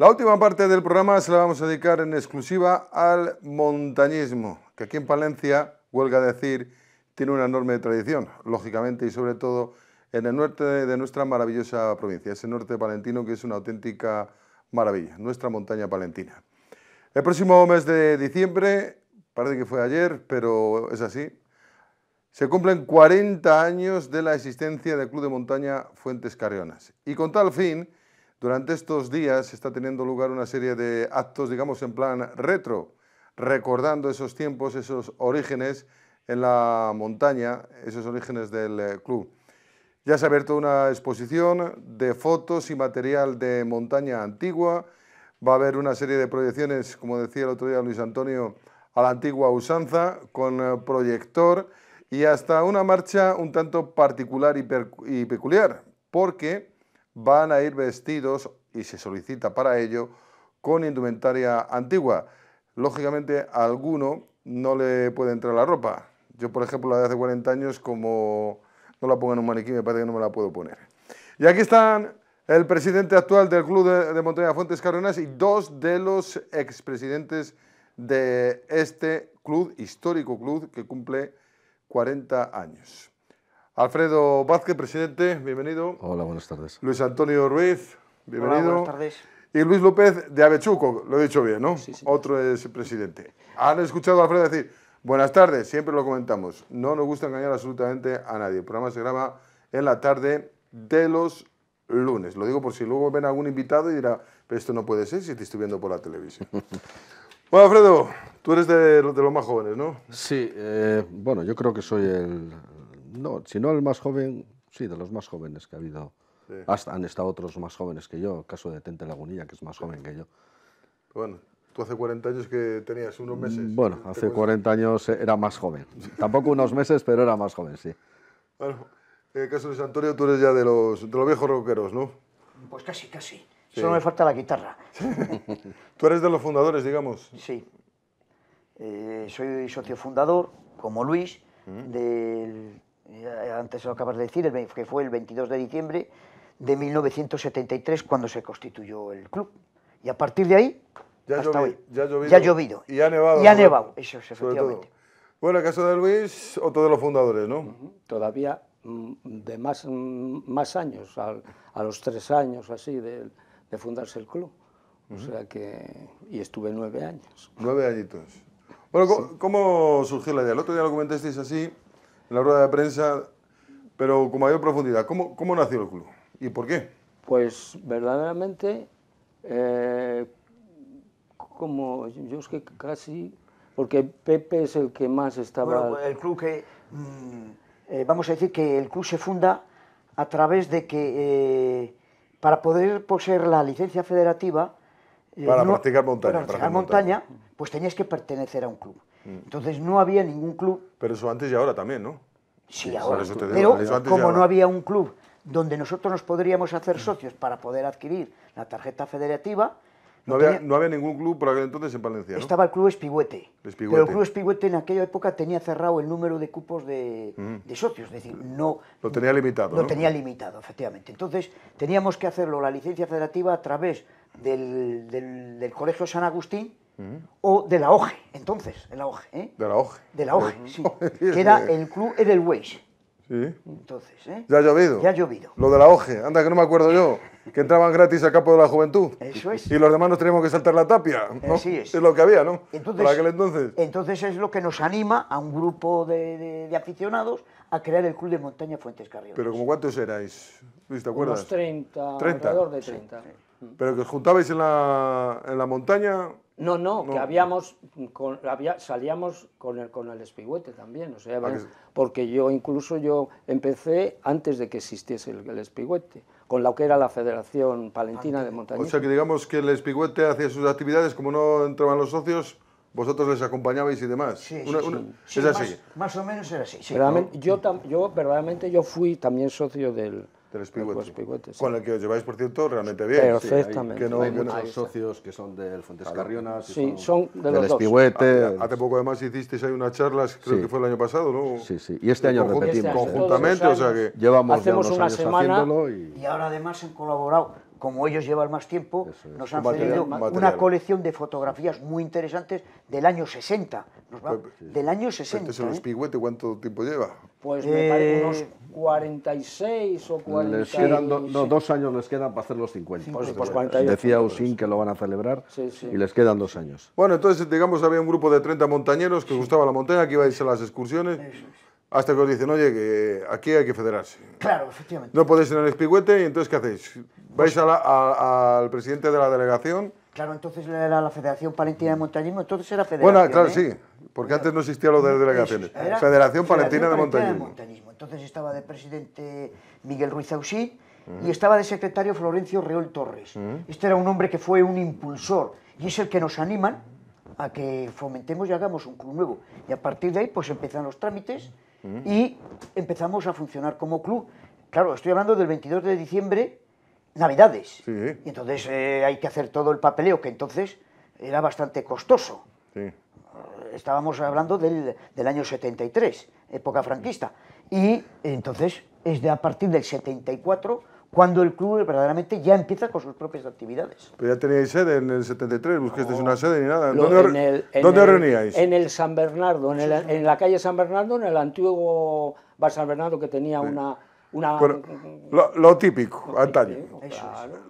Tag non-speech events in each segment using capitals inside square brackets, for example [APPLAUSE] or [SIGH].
La última parte del programa se la vamos a dedicar en exclusiva al montañismo, que aquí en Palencia, huelga decir, tiene una enorme tradición, lógicamente y sobre todo en el norte de nuestra maravillosa provincia, ese norte palentino que es una auténtica maravilla, nuestra montaña palentina. El próximo mes de diciembre, parece que fue ayer, pero es así, se cumplen 40 años de la existencia del Club de Montaña Fuentes Carrionas. Y con tal fin, durante estos días está teniendo lugar una serie de actos, digamos, en plan retro, recordando esos tiempos, esos orígenes en la montaña, esos orígenes del eh, club. Ya se ha abierto una exposición de fotos y material de montaña antigua. Va a haber una serie de proyecciones, como decía el otro día Luis Antonio, a la antigua usanza, con eh, proyector y hasta una marcha un tanto particular y, y peculiar, porque van a ir vestidos, y se solicita para ello, con indumentaria antigua. Lógicamente a alguno no le puede entrar la ropa. Yo, por ejemplo, la de hace 40 años, como no la pongo en un maniquí, me parece que no me la puedo poner. Y aquí están el presidente actual del Club de, Montaña Fuentes Carronas, y dos de los expresidentes de este club, histórico club, que cumple 40 años. Alfredo Vázquez, presidente, bienvenido. Hola, buenas tardes. Luis Antonio Ruiz, bienvenido. buenas tardes. Y Luis López de Avechuco, lo he dicho bien, ¿no? Sí, sí. Otro es presidente. Han escuchado a Alfredo decir, buenas tardes, siempre lo comentamos. No nos gusta engañar absolutamente a nadie. El programa se graba en la tarde de los lunes. Lo digo por si luego ven algún invitado y dirá, pero esto no puede ser si te estoy viendo por la televisión. [LAUGHS] bueno, Alfredo, tú eres de, de, los más jóvenes, ¿no? Sí, eh, bueno, yo creo que soy el no, si no el más joven, sí, de los más jóvenes que ha habido. Hasta, han estado otros más jóvenes que yo, el caso de Tente Lagunilla, que es más joven que yo. Bueno, tú hace 40 años que tenías unos mm, meses. Bueno, hace 40 años era más joven. Tampoco unos meses, pero era más joven, sí. Bueno, el caso de Santorio, tú eres ya de los, viejos roqueros, ¿no? Pues casi, casi. Solo me falta la guitarra. Tú eres de los fundadores, digamos. Sí. Eh, soy socio fundador, como Luis, mm. del eh, antes lo acabas de decir, que fue el 22 de diciembre de 1973 cuando se constituyó el club. Y a partir de ahí, ya hasta ya, ha llovido. Y ha nevado. Y ha nevado, eso es, efectivamente. Bueno, el caso de Luis, otro de los fundadores, ¿no? Todavía mm, de más, mm, más años, a, a los tres años así de, de fundarse el club. O sea que... Y estuve nueve años. Nueve añitos. Bueno, ¿cómo, surgió la idea? El otro día lo comentasteis así, en la rueda de prensa, pero con mayor profundidad. ¿Cómo, nació el club y por qué? Pues verdaderamente, eh, como yo es que casi, porque Pepe es el que más estaba... el club que, mm, eh, vamos a decir que el club se funda a través de que eh, para poder poseer la licencia federativa... para practicar montaña. Para practicar montaña, pues tenías que pertenecer a un club. Entonces no había ningún club. Pero eso antes y ahora también, ¿no? Sí, ahora. pero como no había un club donde nosotros nos podríamos hacer socios para poder adquirir la tarjeta federativa. No, había, ningún club por aquel entonces en Palencia, Estaba el Club Espigüete, Pero el Club Espigüete en aquella época tenía cerrado el número de cupos de, mm. socios. Es decir, no. Lo tenía limitado. Lo tenía limitado, efectivamente. Entonces teníamos que hacerlo la licencia federativa a través del Colegio San Agustín o de la OGE, entonces, de la OGE. ¿eh? De la OGE. De la OGE, [LAUGHS] sí. que era el club Edelweiss. Sí. Entonces, ¿eh? Ya ha llovido. Ya ha llovido. Lo de la OGE, anda que no me acuerdo yo. Que entraban gratis a capo de la juventud. Eso es. Y los demás nos teníamos que saltar la tapia. Eh, ¿no? es. Es lo que había, ¿no? Entonces, aquel entonces. Entonces es lo que nos anima a un grupo de, aficionados a crear el Club de Montaña Fuentes Carrillo Pero como cuántos erais, ¿te acuerdas? Unos 30, 30. alrededor de 30. Pero que os juntabais en la, en la montaña no, no, que habíamos, salíamos con el, con el espigüete también, o sea, porque yo incluso yo empecé antes de que existiese el, espigüete, con lo que era la Federación Palentina de Montañismo. O sea, que digamos que el espigüete hacía sus actividades, como no entraban los socios, vosotros les acompañabais y demás. Sí, sí, Más, o menos era así. yo, yo verdaderamente yo fui también socio del, Tres pivotes. Con el que os lleváis, por cierto, realmente bien. Perfectamente. que no, hay que socios que son del Fuentes Carrionas. Sí, son, son de los del Espigüete. Ah, hace, poco, además, hicisteis ahí unas charlas, creo que fue el año pasado, ¿no? Sí, sí. Y este año repetimos. ¿eh? Conjuntamente, o sea que. Llevamos Hacemos ya unos una semana. Y... y ahora, además, han colaborado como ellos llevan más tiempo, nos han material, una colección de fotografías muy interesantes del año 60. Nos pues, pues, del año 60. Pues, ¿Este es el espigüete, ¿eh? ¿cuánto tiempo lleva? Pues me eh, parece unos 46 o 46. Les dos años les quedan para hacer los 50. Pues, 48, Decía Usín que lo van a celebrar y les quedan dos años. Bueno, entonces, digamos, había un grupo de 30 montañeros que gustaba la montaña, que ibais a las excursiones. Eso hasta que os dicen, oye, que aquí hay que federarse. Claro, efectivamente. No podéis ser el espigüete, y entonces, ¿qué hacéis? ¿Vais pues- al presidente de la delegación? Claro, entonces era la Federación Palentina de Montañismo, entonces era federación. Bueno, claro, ¿eh? sí, porque antes no existía lo de delegaciones. federación Palentina, de, Montañismo. Entonces estaba de presidente Miguel Ruiz Ausí y estaba de secretario Florencio Reol Torres. Este era un hombre que fue un impulsor y es el que nos animan a que fomentemos y hagamos un club nuevo. Y a partir de ahí, pues empiezan los trámites. Y empezamos a funcionar como club. Claro, estoy hablando del 22 de diciembre, Navidades. Y entonces eh, hay que hacer todo el papeleo, que entonces era bastante costoso. Estábamos hablando del, del año 73, época franquista. Y entonces es de a partir del 74 cuando el club verdaderamente ya empieza con sus propias actividades. Pero ya teníais sede en el 73, buscasteis una sede ni nada. ¿Dónde, reuníais? En el San Bernardo, en, la calle San Bernardo, en el antiguo Bar San Bernardo que tenía una una... Eh, eh, eh, lo, típico, antaño.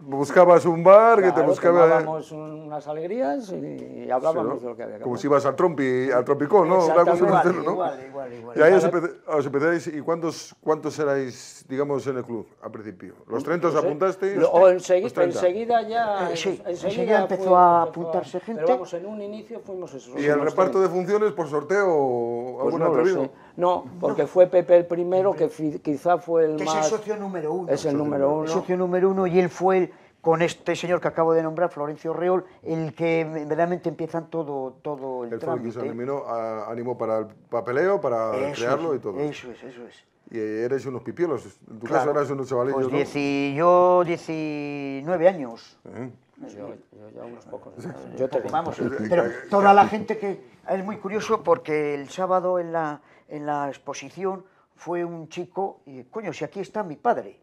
Buscabas un bar que te buscaba. Tomábamos unas alegrías y hablábamos de lo que había. Como si ibas al, trompi, al Trompicón, ¿no? Una cosa ¿no? igual, igual, Y ahí os, empezáis. ¿Y cuántos, cuántos erais, digamos, en el club al principio? ¿Los 30 os apuntasteis? o enseguida, enseguida ya. sí, enseguida, empezó, a apuntarse gente. Pero vamos, en un inicio fuimos esos. ¿Y el reparto de funciones por sorteo o pues otra No, porque fue Pepe el primero que quizá fue que es el socio número uno. Es el, número socio número uno y él fue con este señor que acabo de nombrar, Florencio Reol, el que verdaderamente empiezan todo, todo el, el trámite. Fue que se animó para el papeleo, para crearlo y todo. Eso es, eso es. Y eh, eres unos pipiolos, en tu caso eras unos chavalillos, pues Yo 19 años. ¿Eh? Yo, yo, unos pocos. Yo Vamos, eh, pero toda la gente que... Es muy curioso porque el sábado en la, en la exposición fue un chico, y, coño, si aquí está mi padre,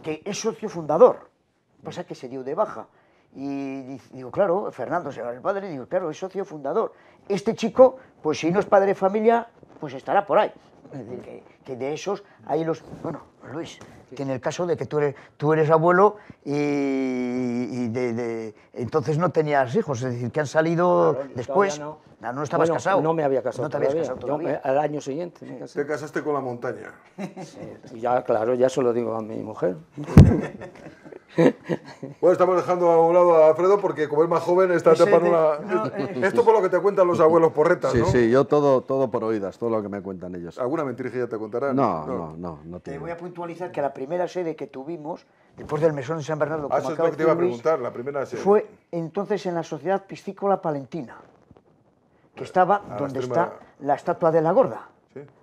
que es socio fundador, pasa que se dio de baja. Y digo, claro, Fernando se va el padre, digo, claro, es socio fundador. Este chico, pues si no es padre de familia, pues estará por ahí. Es decir, que, de esos hay los... Bueno, Luis, que en el caso de que tú eres, tú eres abuelo y, de, entonces no tenías hijos, es decir, que han salido después... Ah, no estabas casado. No me había casado. No te habías casado al año siguiente. Te casaste con la montaña. Sí, ya, claro, ya se lo digo a mi mujer. [LAUGHS] Bueno, estamos dejando a un lado a Alfredo porque como es más joven está tapando una... Eh. Esto por lo que te cuentan los abuelos porretas, sí, ¿no? Sí, sí, yo todo, todo por oídas, todo lo que me cuentan ellos. ¿Alguna ya te contarán? No, no, no. te voy a puntualizar que la primera sede que tuvimos, después del mesón de San Bernardo, ah, te iba a preguntar, la primera sede. Fue entonces en la Sociedad Piscícola Palentina que estaba donde está la estatua de la gorda.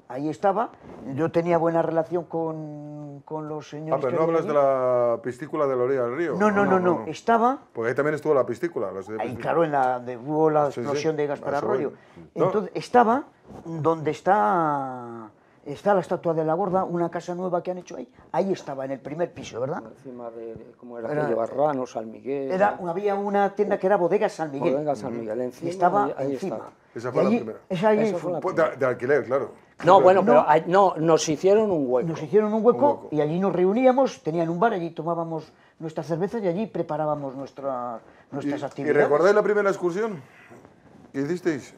Ahí estaba, yo tenía buena relación con, los ah, señores. Ah, no hablas de la pistícula de la orilla del río. No, no, no, no, estaba. Porque ahí también estuvo la pistícula. Los de ahí, claro, en la, de, hubo la explosión de Gaspar ah, Arroyo. Entonces, estaba donde está está la estatua de la gorda, una casa nueva que han hecho ahí. Ahí estaba, en el primer piso, ¿verdad? Encima de, ¿cómo era? era Barrano, San Miguel. Era, había una tienda que era Bodega San Miguel. Bodega San Miguel, encima. estaba ahí, está. encima. Esa fue la primera. Esa fue la pues primera. De, alquiler, claro. No, bueno, pero no, nos hicieron un hueco. Nos hicieron un hueco, y allí nos reuníamos, tenían un bar, allí tomábamos nuestras cervezas y allí preparábamos nuestras actividades. ¿Y recordáis la primera excursión que hicisteis?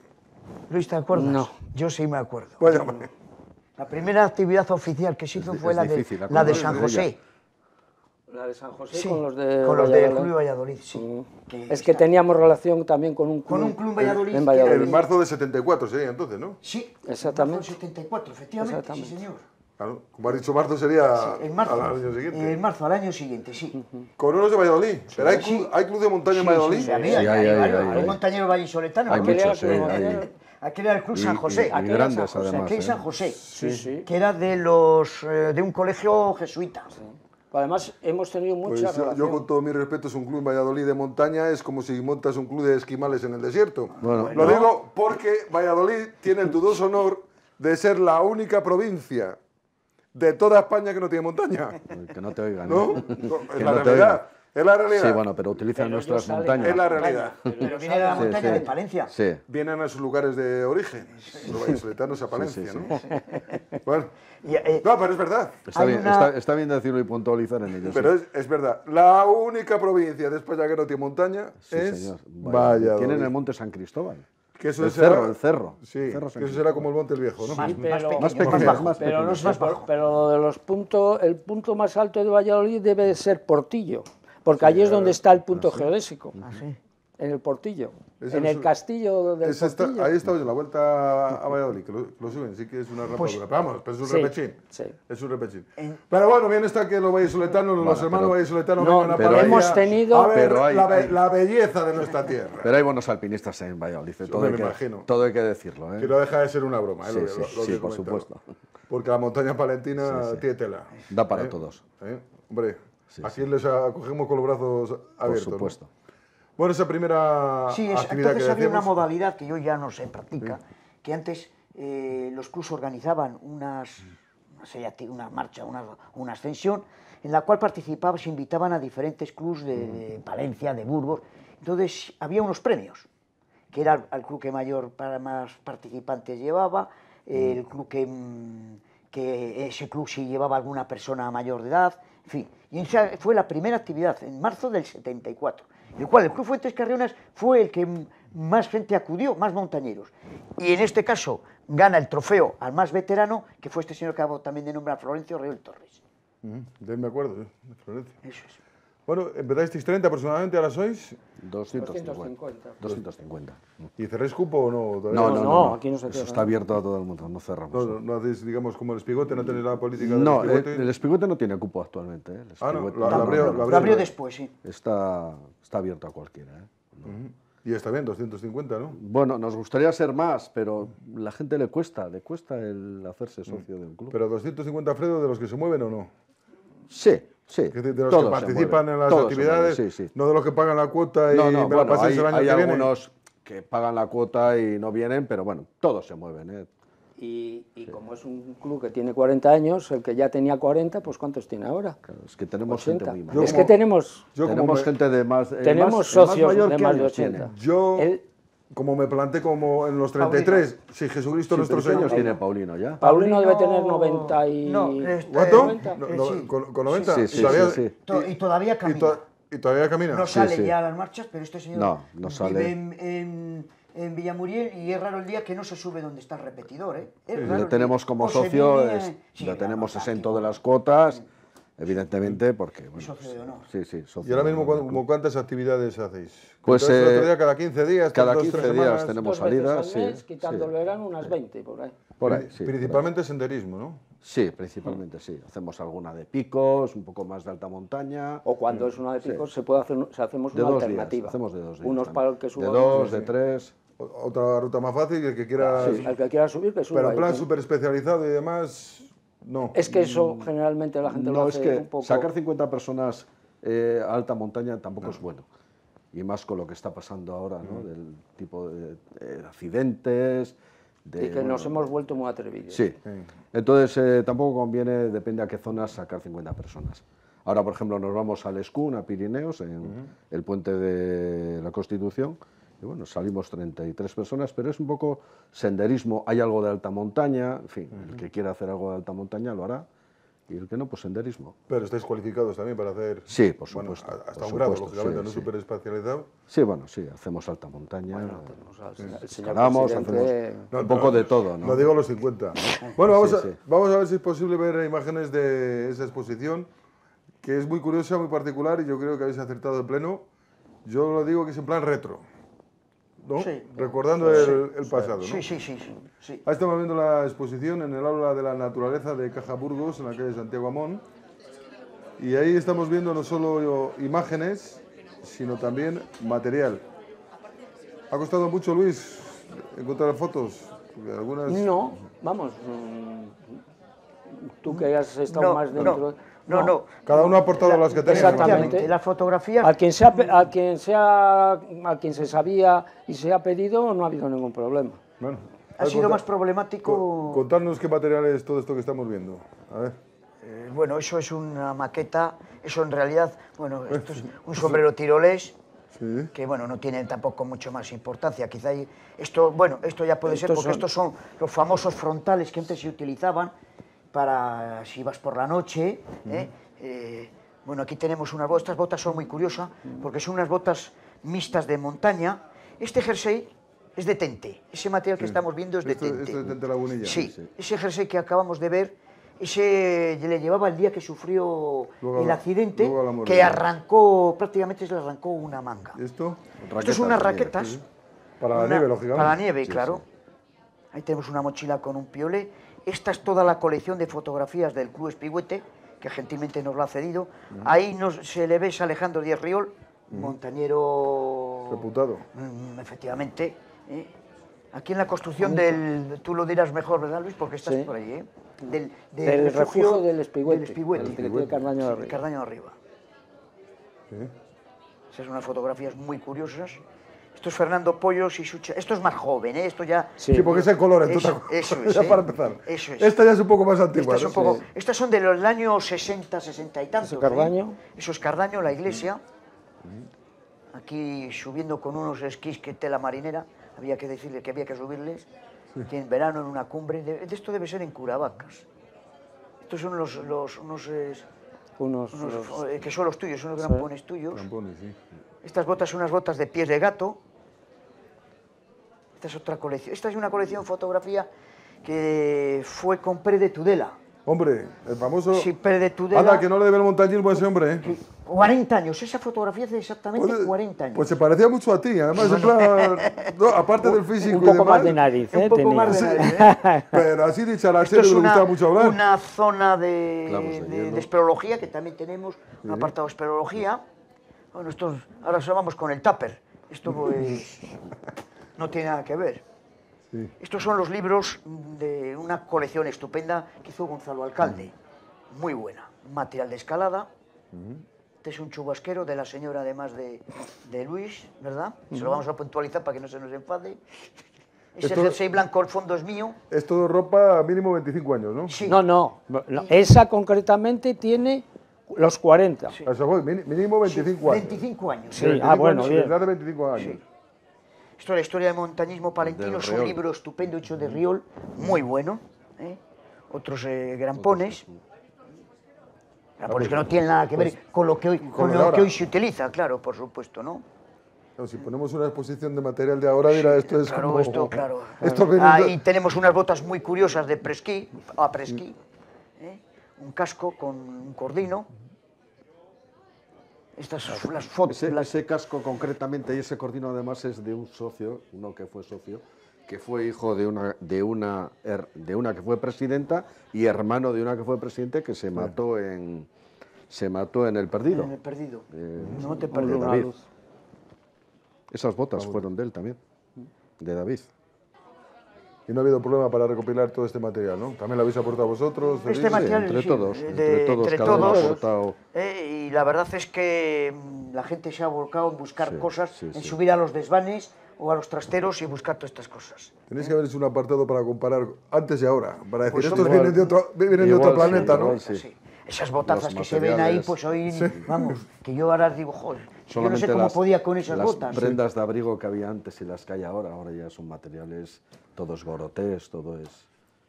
Luis, ¿te acuerdas? No. Yo sí me acuerdo. Bueno, la primera actividad oficial que se hizo fue la, de, la, de, San José. La de San José con los de Del Club Valladolid, sí. Mm. es que teníamos relación también con un club, Valladolid, en Valladolid. En marzo de 74 sería entonces, ¿no? Sí, exactamente. En marzo de 74, efectivamente, sí señor. Claro, como ha dicho, marzo sería en marzo, al año siguiente. En marzo, al año siguiente, sí. Con unos de Valladolid. ¿Pero hay, club, de montaña en Valladolid? Sí, hay, hay, hay, montañeros vallisoletanos. Aquel era el Club San José. Y, San José, San ¿eh? José que era de, los, eh, de un colegio jesuita. Además, hemos tenido pues muchas yo, con todo mi respeto, es un club en Valladolid de montaña, es como si montas un club de esquimales en el desierto. Lo digo porque Valladolid tiene el dudoso honor de ser la única provincia de toda España que no tiene montaña. Que no te oigan. ¿No? ¿eh? la realidad. Es la realidad. Sí, bueno, pero utilizan nuestras montañas. Es la realidad. Pero, viene de la montaña de Palencia. Sí. Vienen a sus lugares de origen. Los a Palencia, ¿no? Bueno. Eh, no, pero es verdad. Está bien, está, bien, decirlo y puntualizar en ello. Pero es, es, verdad. La única provincia de España que no tiene montaña es vaya Valladolid. Tienen el monte San Cristóbal. Que eso el cerro, el cerro. Sí, el cerro que eso será como el Monte el Viejo, ¿no? Más, pero, más pequeño, más pequeño, pero, de los puntos, el punto más alto de Valladolid debe ser Portillo porque allí es donde está el punto ah, geodésico, ah, en el portillo, en el, castillo del portillo. ahí está, en la vuelta a Valladolid, que lo, suben, sí que es una pues, pero vamos, pero es un repechín. Es un repechín. Eh. pero bueno, bien está que los vallesoletanos, los hermanos vais no, a pero hemos tenido la, belleza de nuestra tierra. Pero hay buenos alpinistas en Valladolid, todo, hay que, todo hay que decirlo. ¿eh? Que no deja de ser una broma, ¿eh? sí, por supuesto. Porque la montaña palentina tiene tela. Da para ¿Eh? todos. ¿Eh? Hombre, Así Aquí les acogemos con los brazos abiertos. Por supuesto. Bueno, esa primera sí, es, entonces que había una modalidad que yo ya no se practica, que antes eh, los clubs organizaban unas, no sé, una marcha, una, ascensión, en la cual participaban, se invitaban a diferentes clubs de, de Palencia, de Burgos. Entonces había unos premios, que era el, el club que mayor para más participantes llevaba, el club que mm, que ese club si llevaba alguna persona mayor de edad, en fin. Y esa fue la primera actividad, en marzo del 74, el cual el Club Fuentes Carrionas fue el que más gente acudió, más montañeros. Y en este caso gana el trofeo al más veterano, que fue este señor que acabo también de nombrar, Florencio Río Torres. de me acuerdo, ¿eh? Florencio. Eso es. Bueno, empezasteis 30 personalmente? ahora sois 250. 250. ¿Y cerréis cupo o no? No, no, no, aquí no se Eso está abierto a todo el mundo, no cerramos. No, hacéis, digamos, como el espigote, no tenéis la política del no, espigote. No, eh, el espigote no tiene cupo actualmente. Eh. El ah, no, lo, abrió, después, sí. Está, está abierto a cualquiera. Eh. Y está bien, 250, ¿no? Bueno, nos gustaría ser más, pero la gente le cuesta, le cuesta el hacerse socio de un club. ¿Pero 250, Fredo, de los que se mueven o no? Sí. Sí, de, que participan en las actividades, no de los que pagan la cuota y no, me la hay que algunos que pagan la cuota y no vienen, pero bueno, todos se mueven. ¿eh? Y, como es un club que tiene 40 años, el que ya tenía 40, pues ¿cuántos tiene ahora? es que tenemos gente Es que tenemos, tenemos gente de más. Eh, tenemos socios de más de 80. Yo, como me plante como en los 33, si Jesucristo nuestros nuestro Señor. tiene Paulino ya? Paulino, debe tener 90 y... ¿Cuánto? Eh, eh, con, 90? Sí, y, todavía, y, todavía camina. Y, todavía camina. No sale ya a las marchas, pero este señor no, no sale. vive en, en, Villamuriel y es raro el día que no se sube donde está el repetidor. ¿eh? tenemos como socio, es, ah, tenemos exento de las cuotas evidentemente, mm. porque... Bueno, socio Sí, sí, socio ¿Y ahora mismo cuántas actividades hacéis? Pues eh, cada 15 días, cada 15 días semanas, tenemos salidas. Al sí, quitando el verano, unas 20 por ahí. Por ahí principalmente senderismo, ¿no? Sí, principalmente sí. Hacemos alguna de picos, un poco más de alta montaña. O cuando es una de picos se puede hacer, hacemos de una dos alternativa. hacemos de dos días. Unos para el que suba. De dos, de tres otra ruta más fácil, el que quiera, sí, el que quiera subir, que suba. Pero en plan súper especializado y demás. No. Es que eso mm, generalmente la gente no, lo hace es que Sacar 50 personas eh, a alta montaña tampoco ah. es bueno. Y más con lo que está pasando ahora, ¿no? Mm. Del tipo de, accidentes. De, que nos hemos vuelto muy atrevidos. Sí. Entonces eh, tampoco conviene, depende a qué zona, sacar 50 personas. Ahora, por ejemplo, nos vamos al Escún, a Pirineos, en el puente de la Constitución bueno, salimos 33 personas, pero es un poco senderismo, hay algo de alta montaña, en fin, el que quiera hacer algo de alta montaña lo hará, y el que no, pues senderismo. Pero estáis cualificados también para hacer... Sí, por supuesto. hasta un grado, lógicamente, no sí. súper Sí, bueno, sí, hacemos alta montaña, pues, eh, hacemos un poco de todo. ¿no? Lo digo a los 50. bueno, vamos, a, ver si es posible ver imágenes de esa exposición, que es muy curiosa, muy particular, y yo creo que habéis acertado de pleno. Yo lo digo que es en plan retro. Recordando el, pasado, ¿no? Sí, sí, sí, Ahí estamos viendo la exposición en el aula de la naturaleza de Caja Burgos, en la calle Santiago Amón. Y ahí estamos viendo no solo imágenes, sino también material. ¿Ha costado mucho, Luis, encontrar fotos? No, vamos, mm, tú que hayas estado más dentro... No, no. Cada uno ha aportado las que tenía. Exactamente. La fotografía. A quien, se a, quien se a quien se sabía y se ha pedido, no ha habido ningún problema. Bueno. Ha sido más problemático. Contarnos qué material es todo esto que estamos viendo. Eh, bueno, eso es una maqueta. Eso en realidad, bueno, eh, esto es un sombrero tirolés. que bueno, no tiene tampoco mucho más importancia. Quizá esto, bueno, esto ya puede ser porque estos son los famosos frontales que antes se utilizaban para si vas por la noche. ¿eh? Eh, bueno, aquí tenemos unas botas. Estas botas son muy curiosas porque son unas botas mixtas de montaña. Este jersey es de tente. Ese material que estamos viendo es de tente. de Sí. ese jersey que acabamos de ver, ese le llevaba el día que sufrió el accidente, que arrancó, prácticamente se le arrancó una manga. ¿Esto? Esto es unas raquetas. Para la nieve, lógicamente. Para la nieve, claro. Ahí tenemos una mochila con un piolé. Esta es toda la colección de fotografías del Club Espigüete, que gentilmente nos lo ha cedido. Ahí se le ve a Alejandro Díaz Riol, montañero... Reputado. Mm, efectivamente. ¿eh? Aquí en la construcción del... Tú lo dirás mejor, ¿verdad, Luis? Porque estás por ahí, ¿eh? Del, del refugio, del Espigüete. Del Espigüete. Del Espigüete. Cardaño Arriba. Esas son unas fotografías muy curiosas. Esto es Fernando Pollos y Sucha. Esto es más joven, ¿eh? Esto ya... Sí, porque es el color, entonces. Eso, es. [LAUGHS] ya ¿eh? para empezar. Esta ya es un poco más antigua. Estas, son de los años 60, 60 y tanto. ¿Eso es Cardaño? ¿eh? Eso es Cardaño, la iglesia. Aquí subiendo con unos esquís que tela marinera. Había que decirle que había que subirles. Sí. en verano en una cumbre... Esto debe ser en Curavacas. Estos son los... unos, unos, eh, que son los tuyos, son los grampones tuyos. sí. Estas botas son unas botas de pies de gato. Esta es otra colección. Esta es una colección fotografía que fue con Pérez de Tudela. Hombre, el famoso... Sí, Pérez de Tudela... Anda, que no le debe el montañismo a ese hombre, ¿eh? 40 años, esa fotografía hace exactamente 40 pues, años. Pues se parecía mucho a ti, además, aparte del físico Un ¿eh? poco más de nariz, ¿eh? Un poco más de nariz, ¿eh? Pero así de charachero le gustaba mucho hablar. una zona de, pues de, de, esperología, que también tenemos, un apartado de esperología, bueno, esto, ahora vamos con el tupper. Esto pues, [LAUGHS] no tiene nada que ver. Estos son los libros de una colección estupenda que hizo Gonzalo Alcalde. Muy buena. Material de escalada. Este es un chubasquero de la señora, además de, de Luis, ¿verdad? Se lo mm. vamos a puntualizar para que no se nos enfade. Ese jersey blanco al fondo es mío. Es todo ropa mínimo 25 años, ¿no? No, no, no, Esa concretamente tiene los 40. mínimo 25 años. 25 años. Sí, ah, bueno, años, bien. de 25 años. Esto es la historia del montañismo palentino, es un libro estupendo hecho de Riol, muy bueno. ¿eh? Otros eh, grampones. Grampones que ah, no pues, tienen nada que ver pues, con lo que hoy, con lo que hoy se utiliza, claro, por supuesto, ¿no? si ponemos una exposición de material de ahora, dirá, esto es claro, como... Esto, claro, [LAUGHS] ah, tenemos unas botas muy curiosas de presquí, a presquí un casco con un cordino. Estas son las fotos. Ese, casco concretamente y ese cordino además es de un socio, uno que fue socio, que fue hijo de una, de una, de una que fue presidenta y hermano de una que fue presidente que se mató en, se mató en el perdido. En el perdido. Eh, no te perdí la luz. Esas botas fueron de él también, de David y no ha habido problema para recopilar todo este material, ¿no? También lo habéis aportado vosotros. Este material, entre, todos, entre, todos, entre todos, eh, y la verdad es que mm, la gente se ha volcado en buscar cosas, en subir a los desvanes o a los trasteros y buscar todas estas cosas. Tenéis que haber hecho un apartado para comparar antes y ahora, para decir, pues estos vienen de otro, planeta, ¿no? Igual, Esas botazas que se ven ahí, pues hoy, vamos, que yo ahora digo, yo no sé cómo podía con esas botas. Las prendas de abrigo que había antes y las que hay ahora, ahora ya son materiales todo es gorotés, todo es...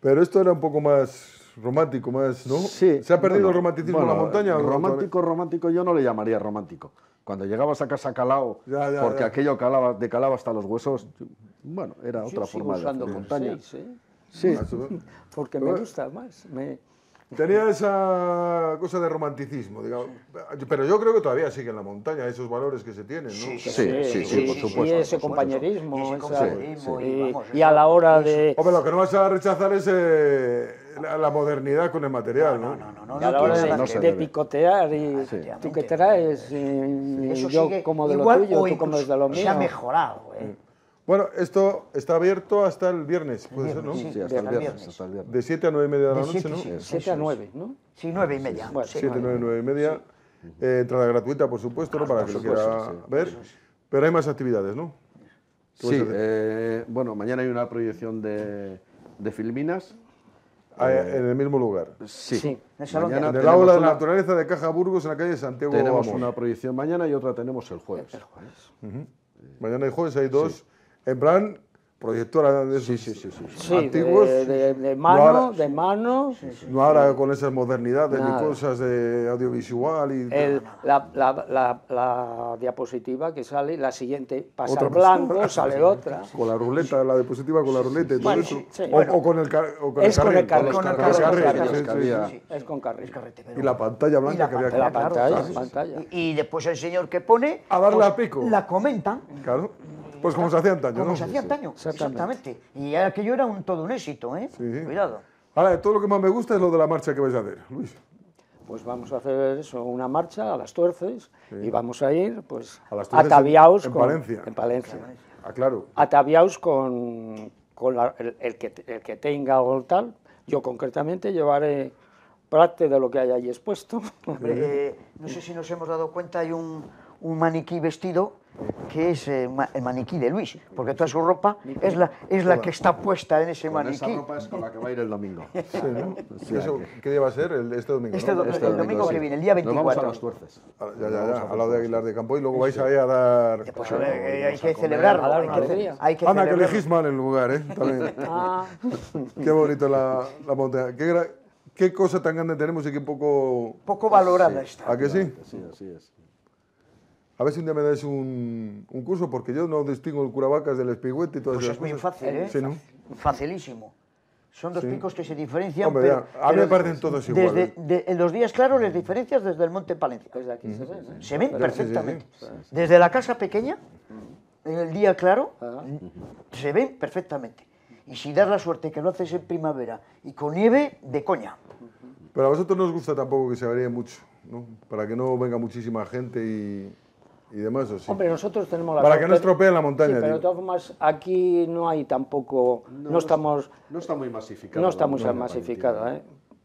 Pero esto era un poco más romántico, más, ¿no? Sí. ¿Se ha perdido el romanticismo en la montaña? Romántico, romántico, yo no le llamaría romántico. Cuando llegabas a casa calao, porque aquello calaba, de calaba hasta los huesos, bueno, era otra forma de hacer. montaña. ¿eh? Sí, porque me pues gusta más. Me, Tenía esa cosa de romanticismo, digamos. Pero yo creo que todavía sigue en la montaña esos valores que se tienen, ¿no? Sí, sí, sí, por supuesto. Y ese compañerismo. Y, a la hora de... Hombre, lo que no vas a rechazar es eh, la, modernidad con el material, ¿no? No, no, no. no, no a la hora de, picotear y tú que traes, eh, yo como de lo tuyo, tú como de lo mío. se ha mejorado, ¿eh? Bueno, esto está abierto hasta el viernes, ¿puede ser, no? Sí, hasta, el viernes, hasta el De 7 a 9 y media de la noche, de siete, ¿no? 7 a 9, ¿no? Sí, 9 y media. 7, 9, 9 y media. entrada gratuita, por supuesto, ¿no? Ah, para que lo quiera ver. Pero hay más actividades, ¿no? Sí, eh, bueno, mañana hay una proyección de, de Filminas. Ah, eh, en el mismo lugar. Sí. sí en el aula de la naturaleza de Caja Burgos en la calle Santiago. Tenemos una proyección mañana y otra tenemos el jueves. El jueves. Mañana y jueves hay dos. En plan, proyectora de esos sí, sí, sí, antiguos. De, mano, de mano. No ahora con esas modernidades Nada. ni cosas de audiovisual y la, diapositiva que sale, la siguiente pasa blanco, [LAUGHS] sale otra. Con la ruleta, la diapositiva con la ruleta y todo eso. O, o, con el, o con es el con Es Con el carril. Es con carrete. Y la pantalla blanca que había. La pantalla. Y después el señor que pone... A darle pues, a pico. La comenta. Claro. Pues como se hacía antaño. Como se hacía antaño, exactamente. Y aquello era un, todo un éxito, ¿eh? Cuidado. Ahora, todo lo que más me gusta es lo de la marcha que vais a hacer, Luis pues vamos a hacer eso, una marcha a las tuerces y vamos a ir pues a las en, Palencia. En Palencia. Ah, claro. con, con el, que, tenga o tal. Yo concretamente llevaré parte de lo que hay ahí expuesto. Eh, no sé si nos hemos dado cuenta, hay un maniquí vestido que es eh, el maniquí de Luis, porque toda su ropa es la, es la que está puesta en ese maniquí. Esa ropa es con la que va a ir el domingo. [LAUGHS] ¿Qué día va a ser? este, este domingo. Este, el domingo, que viene, el día 24. Nos vamos a los tuerces. Ah, ya, ya, ya, al lado de Aguilar de Campo y luego vais a ir a dar. Pues, eh, hay, que celebrarlo. Hay que, hay que que elegís mal el lugar, ¿eh? También. [LAUGHS] Ah. Qué bonito la, montaña. Qué, qué cosa tan grande tenemos y qué poco. Poco valorada está. ¿A que sí? Sí, así es. A ver si un día me dais un, curso, porque yo no distingo el curavacas del espigüete y todo Pues es muy fácil, ¿eh? Sí, Facilísimo. Son dos picos que se diferencian. Hombre, a mí me parecen todos iguales. en los días claros les diferencias desde el monte Palencia. Desde pues aquí se ven perfectamente. Desde la casa pequeña, en el día claro, ah. se ven perfectamente. Y si das la suerte que lo haces en primavera y con nieve, de coña. Pero a vosotros no os gusta tampoco que se varíe mucho, ¿no? Para que no venga muchísima gente y y demás, Hombre, nosotros tenemos la Para que no estropeen la montaña. pero de todas formas, aquí no hay tampoco... No, estamos... No está muy masificado. No está muy masificada ¿eh?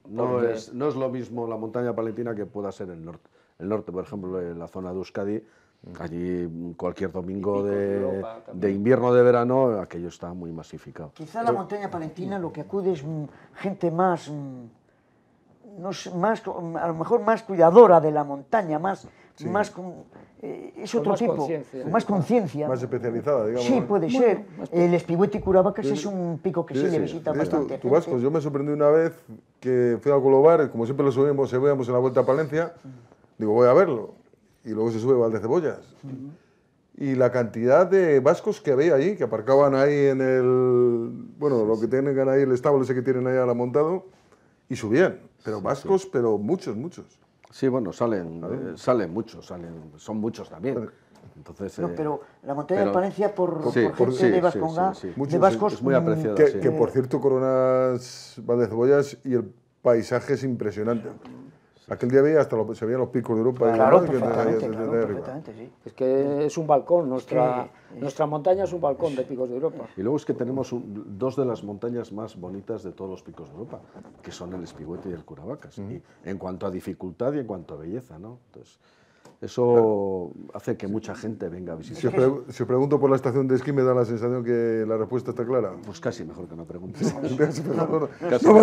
No, es, no es lo mismo la montaña palentina que pueda ser el norte. El norte, por ejemplo, en la zona de Euskadi, mm. Allí cualquier domingo de, invierno, de verano, aquello está muy masificado. Quizá la montaña palentina lo que acude es mm, gente más, mm, más, a lo mejor más cuidadora de la montaña, más, más eh, es otro tipo, más conciencia. Más especializada, digamos. Sí, puede ser. El espigüete Curavacas es un pico que sí, le visita bastante. ¿eh? Tú pues yo me sorprendí una vez que fui a Colobar, como siempre lo subimos, se veíamos en la Vuelta a Palencia, digo, voy a verlo. Y luego se sube Valdecebollas. de cebollas Y la cantidad de vascos que había ahí, que aparcaban ahí en el... Bueno, lo que tienen ahí, el establo ese que tienen ahí ahora montado, y subían. Pero vascos, pero muchos, muchos. Sí, bueno, salen, eh, salen muchos, salen, son muchos también. Entonces, no, eh, pero la montaña de Palencia por, gente de Vasconga, vascos, es muy mm, apreciada. Que, por cierto coronas Cebollas y el paisaje es impresionante. Aquel día hasta se veían los picos de Europa. Claro, perfectamente, sí. Es que es un balcón, nuestra, nuestra montaña es un balcón de picos de Europa. Y luego es que tenemos dos de las montañas más bonitas de todos los picos de Europa, que son el Espigüete y el Curavacas, en cuanto a dificultad y en cuanto a belleza, ¿no? Entonces, eso hace que mucha gente venga a visitar. Si pregunto por la estación de esquí, me da la sensación que la respuesta está clara. Pues casi mejor que no preguntes. no,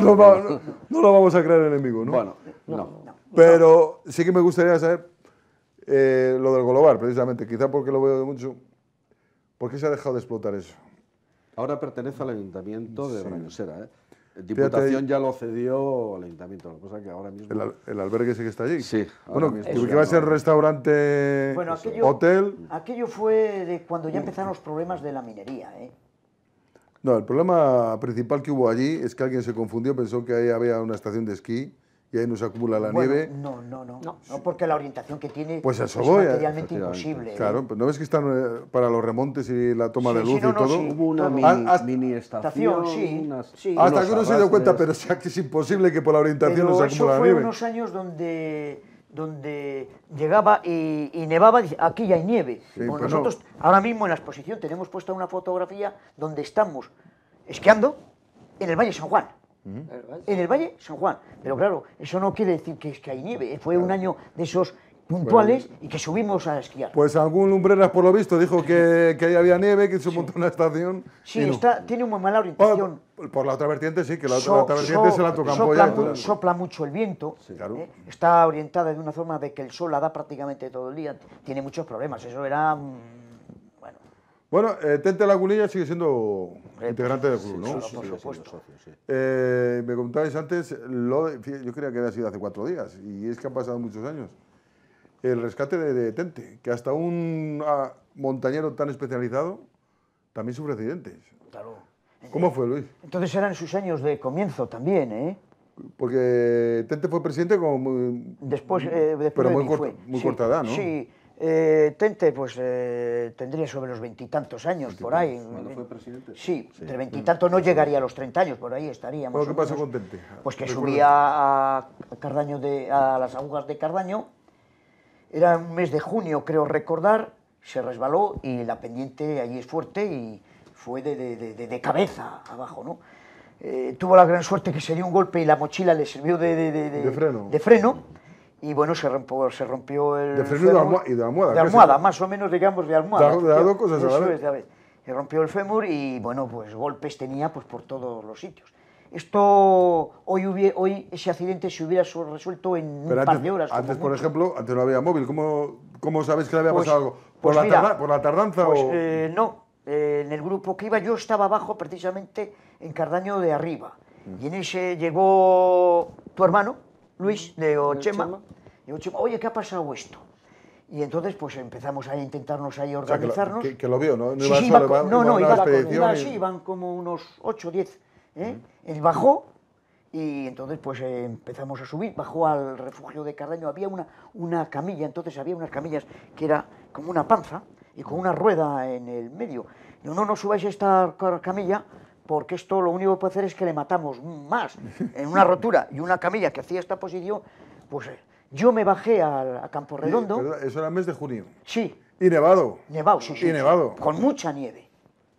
no, lo vamos a crear enemigo, ¿no? Bueno, no. Pero sí que me gustaría saber eh, lo del Golovar precisamente, quizá porque lo veo de mucho. ¿Por qué se ha dejado de explotar eso? Ahora pertenece al ayuntamiento de sí. ¿eh? Diputación ya lo cedió al ayuntamiento, la cosa que ahora mismo... El, albergue sí que está allí. Sí. Bueno, va a ser restaurante, hotel? Aquello fue cuando ya empezaron los problemas de la minería, ¿eh? No, el problema principal que hubo allí es que alguien se confundió, pensó que ahí había una estación de esquí que se acumula la nieve. No, no, no, no, porque la orientación que tiene pues eso es eh, materialmente imposible. ¿eh? Claro, pues no ves que están eh, para los remontes y la toma de luz y todo. Hubo una ah, mini, estación, sí. hasta que uno se dio cuenta, pero que es imposible que por la orientación se acumule la nieve. Eso fue unos años donde donde llegaba y, nevaba, aquí ya hay nieve. Pues nosotros ahora mismo en la exposición tenemos puesta una fotografía donde estamos esquiando en el Valle de San Juan. En el, valle. San Juan. Pero claro, eso no quiere decir que, que hay nieve. Fue un año de esos puntuales y que subimos a esquiar. Pues algún lumbreras, por lo visto, dijo que, [LAUGHS] había nieve, que se montó una estación. Sí, tiene una mala orientación. Por, la otra vertiente, sí, que la, otra vertiente se la sopla, ya, sopla mucho el viento, ¿eh? está orientada de una forma de que el sol la da prácticamente todo el día, tiene muchos problemas, eso era... bueno, bueno eh, Tente Lagunilla sigue siendo eh, Integrante del club, ¿no? Sí, por supuesto. Eh, me contáis antes, lo yo creía que había sido hace cuatro días, y es que han pasado muchos años. El rescate de, Tente, que hasta un ah, montañero tan especializado también sufre accidentes. Claro. ¿Cómo fue, Luis? Entonces eran sus años de comienzo también, ¿eh? Porque Tente fue presidente como muy, Después, eh, pero muy, corta, ¿no? Sí, eh, Tente, pues eh, tendría sobre los veintitantos años, por ahí. ¿Cuándo eh, fue presidente. Sí, entre veintitantos no llegaría a los treinta años, por ahí estaríamos ¿Qué pasó con Tente? Pues que subía a, Cardaño las agujas de Cardaño, era un mes de junio, creo recordar, se resbaló y la pendiente allí es fuerte y fue de, cabeza abajo, ¿no? tuvo la gran suerte que se dio un golpe y la mochila le sirvió De freno y bueno, se rompió, se rompió el. De fémur, y de almohada. De almohada, más o menos, digamos, de almohada. De, de cosas, Eso es, de, se rompió el fémur y bueno, pues golpes tenía pues, por todos los sitios. Esto, hoy, hoy ese accidente se hubiera resuelto en un par de horas. Antes, por ejemplo, antes no había móvil. ¿Cómo, cómo sabes que le había pues, pasado algo? ¿Por, pues la tardanza pues, o.? Eh, no, eh, en el grupo que iba, yo estaba abajo precisamente en Cardaño de arriba. Mm. Y en ese llegó tu hermano, Luis, de Ochema. oye, ¿qué ha pasado esto? Y entonces pues empezamos a intentarnos ahí organizarnos. que, lo, vio, ¿no? No, sí, iba, solo, no, no, sí, iban como unos 8 o 10. Él bajó y entonces pues eh, empezamos a subir, bajó al refugio de Cardaño había una, una camilla, entonces había unas camillas que era como una panza y con una rueda en el medio. Y no, no subáis esta camilla porque esto lo único que puede hacer es que le matamos más en una rotura y una camilla que hacía esta posición, pues eh, yo me bajé al Campo Redondo. eso era el mes de junio. Sí. Y nevado. Nevado, sí, sí. Y nevado. con mucha nieve,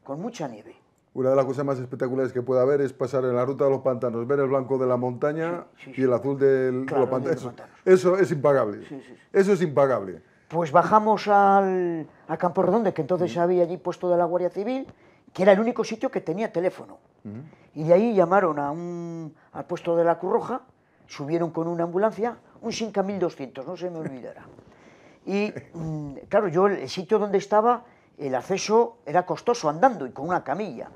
con mucha nieve. Una de las cosas más espectaculares que puede haber es pasar en la ruta de los pantanos, ver el blanco de la montaña y el azul del, los pantanos. Eso, es impagable. Eso es impagable. Pues bajamos al, a Campo Redondo, que entonces había allí puesto de la Guardia Civil, que era el único sitio que tenía teléfono. Mm. Y de ahí llamaron a un, al puesto de la Cruz Roja, subieron con una ambulancia, un 5200, no se me olvidará. Y [LAUGHS] mm, claro, yo el sitio donde estaba, el acceso era costoso andando y con una camilla.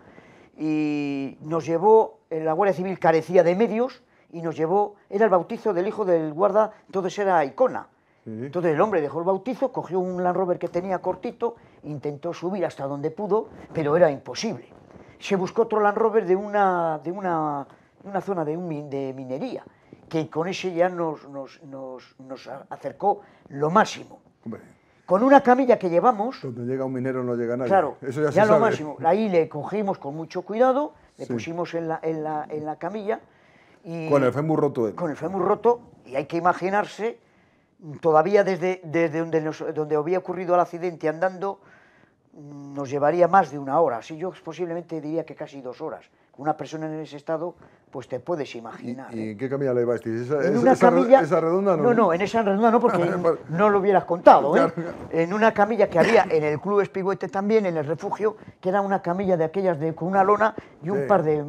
Y nos llevó, eh, la Guardia Civil carecía de medios y nos llevó, era el bautizo del hijo del guarda, entonces era Icona. Entonces el hombre dejó el bautizo, cogió un Land Rover que tenía cortito intentó subir hasta donde pudo, pero era imposible. Se buscó otro Land Rover de una, de una, zona de, de minería, que con ese ya nos, nos, acercó lo máximo. Con una camilla que llevamos... Donde llega un minero no llega nadie. Claro, Eso ya, lo máximo. Ahí le cogimos con mucho cuidado, le pusimos en la, camilla... Y con el fémur roto. Con el fémur roto, y hay que imaginarse todavía desde, desde donde, había ocurrido el accidente andando, nos llevaría más de una hora. si yo posiblemente diría que casi dos horas. Una persona en ese estado, pues te puedes imaginar. ¿Y, en ¿eh? qué camilla le ibas? en una redonda no? No, no, en esa redonda no, porque [LAUGHS] no lo hubieras contado. ¿eh? En una camilla que había en el Club Espigüete también, en el refugio, que era una camilla de aquellas de, con una lona y un par de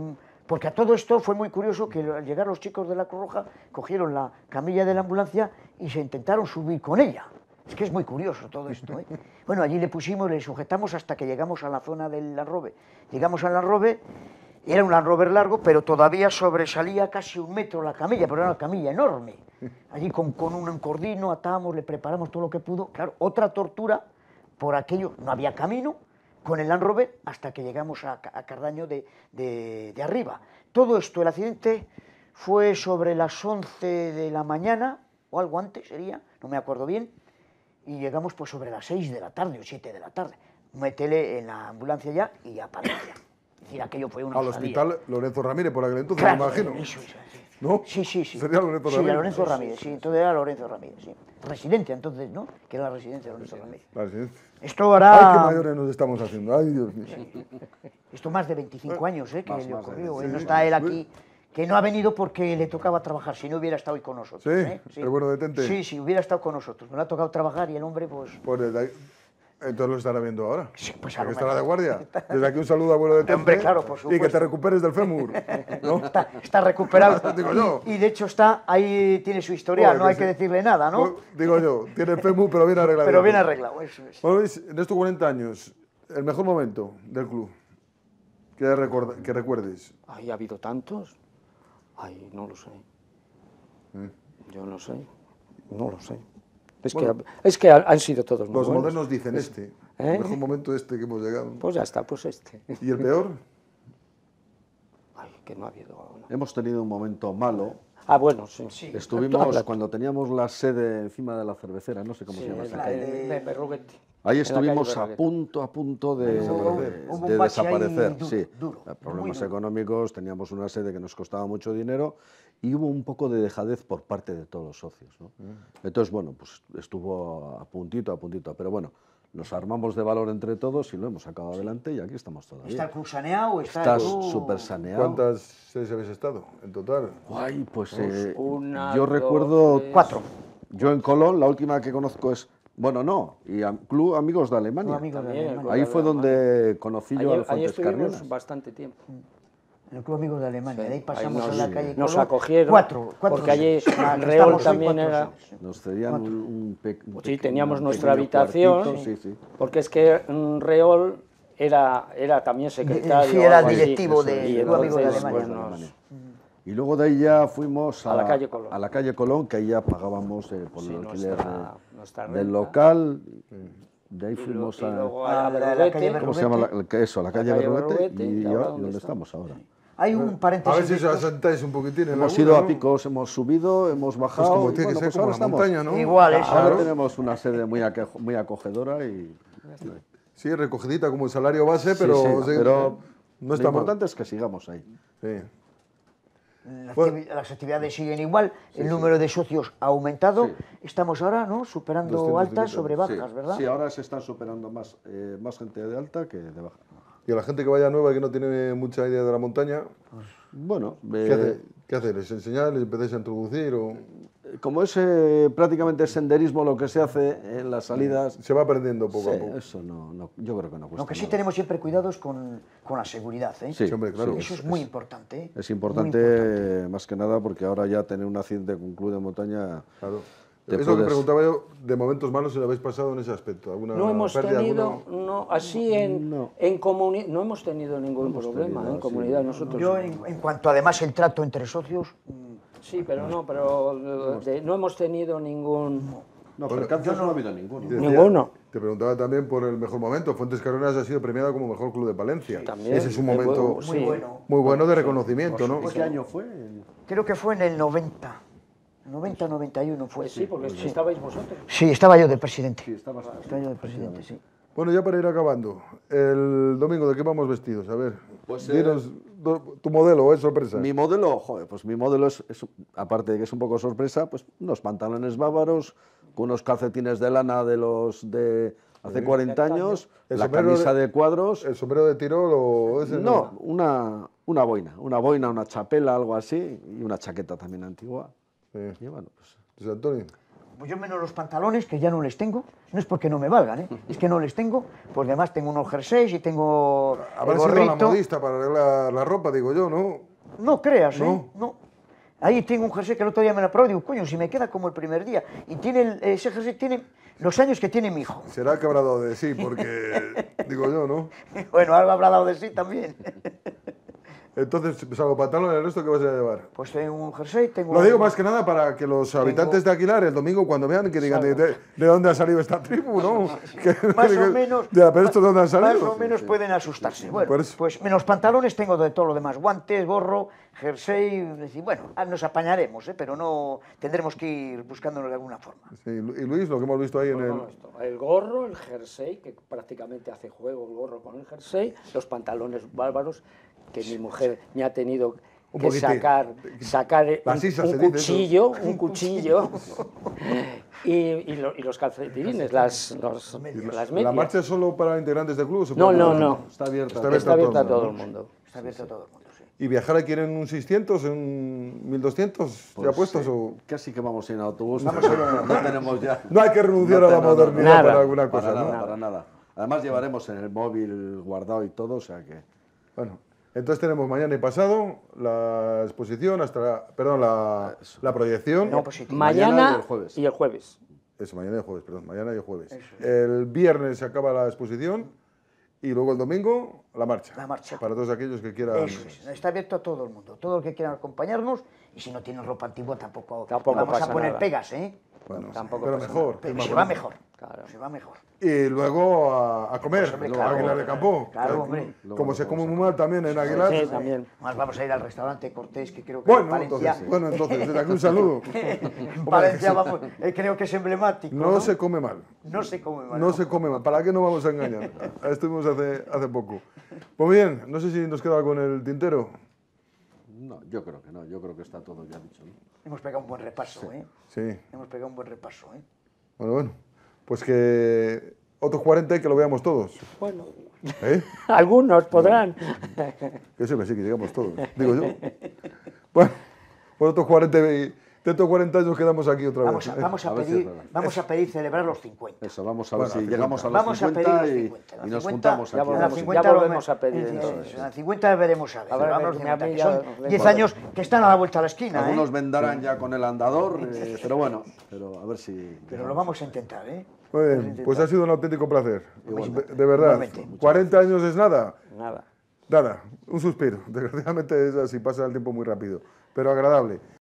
porque a todo esto fue muy curioso que al llegar los chicos de la Cruz Roja cogieron la camilla de la ambulancia y se intentaron subir con ella. Es que es muy curioso todo esto. ¿eh? [LAUGHS] Bueno, allí le pusimos, le sujetamos hasta que llegamos a la zona del arrobe. Llegamos al arrobe, era un arrobe largo, pero todavía sobresalía casi un metro la camilla, pero era una camilla enorme. Allí con, un encordino, atamos, le preparamos todo lo que pudo. Claro, otra tortura por aquello, no había camino, con el Land Rover hasta que llegamos a, Cardaño de, arriba. Todo esto, el accidente fue sobre las 11 de la mañana, o algo antes sería, no me acuerdo bien, y llegamos pues sobre las 6 de la tarde o 7 de la tarde. Métele en la ambulancia ya y ya para Es decir, aquello fue una... Al hospital Lorenzo Ramírez por aquel entonces, me imagino. ¿no? Sí, sí, sí. Sería Lorenzo Ramírez. Sí, Lorenzo Ramírez, sí. Entonces era Lorenzo Ramírez, sí. Residencia, entonces, ¿no? Que era la residencia de Lorenzo Ramírez. La residencia. Esto ahora... Ay, qué mayores nos estamos haciendo. Ay, Dios mío. [LAUGHS] Esto más de 25 años, ¿eh? Que le ocurrió. ¿eh? no está él aquí que no ha venido porque le tocaba trabajar, si no hubiera estado hoy con nosotros. Sí, ¿eh? sí. Sí, si sí, hubiera estado con nosotros. Me lo ha tocado trabajar y el hombre, pues. Pues entonces lo estará viendo ahora. Sí, pues a estará de guardia. [LAUGHS] Desde aquí un saludo, abuelo de Hombre, claro, por supuesto. Y que te recuperes del fémur. [LAUGHS] ¿no? Está, recuperado. [LAUGHS] digo yo. Y, de hecho está, ahí tiene su historial, no hay que decirle nada, ¿no? Pues, digo yo, tiene el fémur, pero bien arreglado. Pero bien arreglado, eso es. Luis, en estos 40 años, el mejor momento del club que, recuerdes. Ay, ha habido tantos. Ay, no lo sé. ¿Eh? Yo no sé. No lo sé. Es, que, es que han sido todos muy Los modernos dicen este. ¿Eh? El mejor momento este que hemos llegado. Pues ya está, pues este. ¿Y el peor? [LAUGHS] Ay, que no ha habido. Hemos tenido un momento malo. Ah, bueno, sí. Estuvimos cuando teníamos la sede encima de la cervecera, no sé cómo se llama. de, Ahí estuvimos a punto, a punto de, desaparecer. sí, problemas económicos, teníamos una sede que nos costaba mucho dinero y hubo un poco de dejadez por parte de todos los socios. Mm. Entonces, bueno, pues estuvo a puntito, a puntito, pero bueno, nos armamos de valor entre todos y lo hemos sacado adelante y aquí estamos todavía. ¿Está el saneado? Está, Estás súper saneado. ¿Cuántas seis habéis estado en total? Guay, pues, pues eh, yo recuerdo cuatro. Yo en Colón, la última que conozco es bueno, no, y Club Amigos de Alemania. Amigos de Alemania. Ahí fue donde conocí yo a Alfonso Ahí estuvimos bastante tiempo en el Club Amigos de Alemania. De ahí pasamos a la calle Colón. Nos acogieron. Cuatro, cuatro Porque allí Reol también era. Nos cedían un, un, Sí, teníamos nuestra habitación. Porque es que mm, Reol era, era también secretario. Sí, era directivo del de Club Amigos de pues, Alemania. Mm. y luego de ahí ya fuimos a, la, calle Colón. a la calle Colón, que ahí ya pagábamos eh, por el alquiler del local. De ahí fuimos ah, a, la, calle ¿Cómo se llama? eso, a la calle, Berruete, y, donde estamos ahora. Hay un paréntesis. A veces asentáis un poquitín Hemos ido a picos, hemos subido, hemos bajado. Igual, Ahora tenemos una sede muy, acogedora y... Sí, recogidita como el salario base, pero... Eh, no lo importante es que sigamos ahí. las actividades siguen igual, el número de socios ha aumentado, estamos ahora ¿no? superando altas sobre bajas, ¿verdad? Sí, ahora se están superando más, eh, más gente de alta que de baja. Y la gente que vaya nueva que no tiene mucha idea de la montaña, bueno, ¿qué, eh, hacer, hace, ¿Les enseñáis? ¿Les empezáis a introducir? Como es prácticamente senderismo lo que se hace en las salidas. Se va aprendiendo poco a poco. Eso no, yo creo que no cuesta. Aunque sí tenemos siempre cuidados con, la seguridad. ¿eh? Sí, hombre, claro. eso es, muy importante. ¿eh? Es importante, más que nada porque ahora ya tener un accidente con club de montaña. Claro eso lo que preguntaba yo, de momentos malos, ¿se lo habéis pasado en ese aspecto? no hemos tenido, no, así en, comunidad, no hemos tenido ningún problema ¿eh? en comunidad nosotros. Yo, en, cuanto además el trato entre socios... Mm, sí, pero no, pero eh, no hemos tenido ningún... No, percances no, no ha habido ninguno. ninguno. Te preguntaba también por el mejor momento. Fuentes Caronas ha sido premiado como mejor club de Palencia. también Ese es un momento muy, bueno. muy bueno de reconocimiento, ¿no? ¿Qué año fue? Creo que fue en el 90. 90, 91 fue. Sí, porque estabais vosotros. Sí, estaba yo de presidente. Sí, estaba, estaba yo de presidente, sí. Bueno, ya para ir acabando, el domingo, ¿de qué vamos vestidos? A ver, pues, eh, dinos tu modelo, ¿es sorpresa? Mi modelo, joder, pues mi modelo es, aparte de que es un poco sorpresa, pues unos pantalones bávaros, con unos calcetines de lana de los de hace 40 años, la camisa de, cuadros. ¿El sombrero de Tirol o ese? No, una, una boina, una boina, una chapela, algo así, y una chaqueta también antigua. Pues, pues yo menos los pantalones, que ya no les tengo. No es porque no me valgan, ¿eh? es que no les tengo. porque además tengo unos jerseys y tengo. Habrá sido la modista para arreglar la ropa, digo yo, ¿no? No creas, ¿eh? ¿No? Ahí tengo un jersey que el otro día me la probé y digo, coño, si me queda como el primer día. Y tiene ese jersey tiene los años que tiene mi hijo. Será que habrá dado de sí, porque [LAUGHS] digo yo, ¿no? bueno, algo habrá dado de sí también. [LAUGHS] Entonces, salvo pantalones, ¿el resto qué vas a llevar? Pues tengo un jersey, tengo... Lo digo más que nada para que los habitantes de Aquilar el domingo cuando vean que digan de, dónde ha salido esta tribu, ¿no? más o menos... Más o menos pueden asustarse. Bueno, pues menos pantalones tengo de todo lo demás. Guantes, gorro, jersey... bueno, ah, nos apañaremos, ¿eh? pero no... Tendremos que ir buscándolo de alguna forma. y Luis, lo que hemos visto ahí en el... el gorro, el jersey, que prácticamente hace juego el gorro con el jersey, los pantalones bárbaros que mi mujer me ha tenido que sacar, sacar un, cuchillo, [LAUGHS] un, cuchillo, y, y, y, los calcetines, las, las medias. ¿La marcha es solo para integrantes del club? no, no, no. Está abierta, está abierta, a, todo el mundo. Está abierta todo el mundo. ¿Y viajar aquí en un 600, en un 1200? de ¿Ya puestos? O... Casi que vamos en autobús. No, no, tenemos ya. [LAUGHS] no hay que renunciar a la modernidad para alguna cosa. Para nada, para nada. Además llevaremos en el móvil guardado y todo, o sea que... Bueno, entonces tenemos mañana y pasado la exposición, hasta perdón, la, proyección. No, pues mañana, mañana, y el jueves. Eso, mañana y el jueves, perdón, mañana y el jueves. El viernes se acaba la exposición y luego el domingo la marcha. La marcha. Para todos aquellos que quieran. Eso es, está abierto a todo el mundo, todo el que quiera acompañarnos y si no tienen ropa antigua tampoco, vamos a poner pegas, ¿eh? Bueno, pero mejor. se va mejor. Se va mejor. Y luego a, comer, a águilas de campo. Claro, hombre. Como se come muy mal también en águilas. Sí, también. Más vamos a ir al restaurante Cortés, que creo que Bueno, entonces, bueno, entonces, desde aquí un [LAUGHS] saludo. [LAUGHS] Valencia eh, creo que es emblemático. No, se come mal. No se come mal. No se come mal. ¿Para qué no vamos a engañar? [LAUGHS] Ah, estuvimos hace, hace poco. Pues bien, no sé si nos queda con el tintero. No, yo creo que no, yo creo que está todo ya dicho. Hemos pegado un buen repaso, ¿eh? Sí. Hemos pegado un buen repaso, ¿eh? Bueno, bueno. Pues que otros 40 y que lo veamos todos. Bueno, ¿Eh? [LAUGHS] algunos podrán. Yo siempre sí que llegamos todos, digo yo. Bueno, pues otros 40 y... Teto 40 años quedamos aquí otra vez. Vamos a, vamos a, pedir, vamos a pedir celebrar los 50. Eso, vamos a ver si llegamos a los vamos 50, a pedir los 50 y, 50, y nos juntamos aquí. 50 ya volvemos a pedir. En, en, 50 veremos a ver. A ver vamos a 50, que son 10 años que están a la vuelta a la esquina. Algunos ¿eh? vendarán ya con el andador, eh, pero bueno, pero a ver si... Pero lo vamos a intentar, ¿eh? pues ha sido un auténtico placer. De, de, verdad. 40 años es nada. Nada. Nada, un suspiro. [LAUGHS] Desgraciadamente es así, pasa el tiempo muy rápido, pero agradable.